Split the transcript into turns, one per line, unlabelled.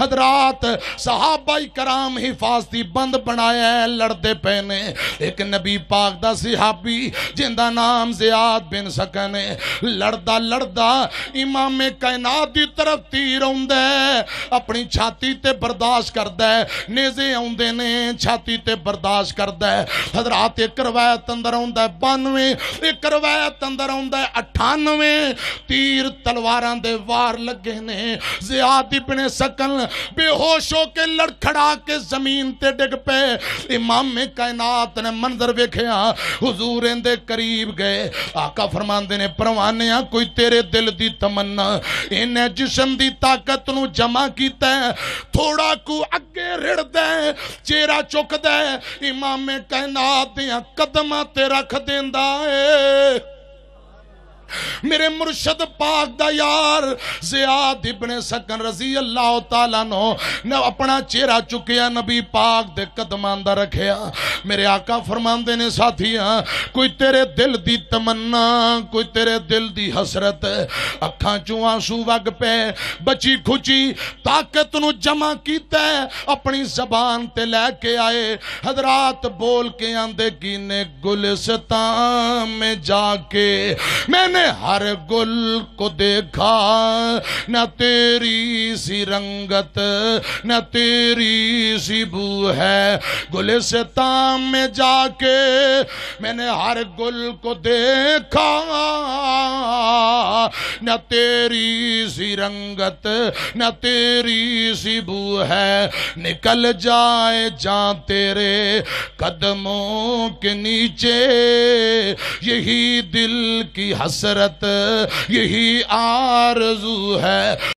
हजरात सहाबाई कराम हिफाजती बंद बनाया है लड़ते पे ने एक नबी पाक का सिहाबी जिंदा नाम जियाद बिन सकन लड़दा लड़दा इमामे कायनात की तरफ तीर अपनी छाती ते बर्दाश्त करता है नेजे आते ने छाती ते बर्दाश्त करता है हजरात एक रवायत अंदर आंदा बानवे एक रवायत अंदर आंदा अठानवे तीर तलवारा दे वार लगे ने जियाद बिने सकन बेहोश होके लड़खड़ा के जमीन ते डिग पे इमाम कायनात ने मंजर वेख्या हजूर इनके करीब गए आका फरमाते ने परवाने कोई तेरे दिल की तमन्ना इन्हें जिसम की ताकत न जमा किया थोड़ा कु अगे रिड़द चेहरा चुक इमामे इमाम कायनात दया कदम रख देंदा है मेरे मुर्शद पाक दा यार जियाद इब्ने सकन रजी अल्लाह तआला नो ने अपना चेहरा चुकया नबी पाक दे कदमां दा रखया मेरे आका फरमांदे ने साथियां कोई तेरे दिल दी तमन्ना कोई तेरे दिल दी हसरत अखां चों आंसू वग पे बची खुची ताकत नु जमा कीता अपनी जबान ते लेके आए हजरात बोल के आंदे कीने गुलिस्तान में जाके मैंने हर गुल को देखा न तेरी सी रंगत न तेरी सी बू है गुलिस्तान में जाके मैंने हर गुल को देखा न तेरी सी रंगत न तेरी सी बू है निकल जाए जा तेरे कदमों के नीचे यही दिल की हसरत यही आरजू है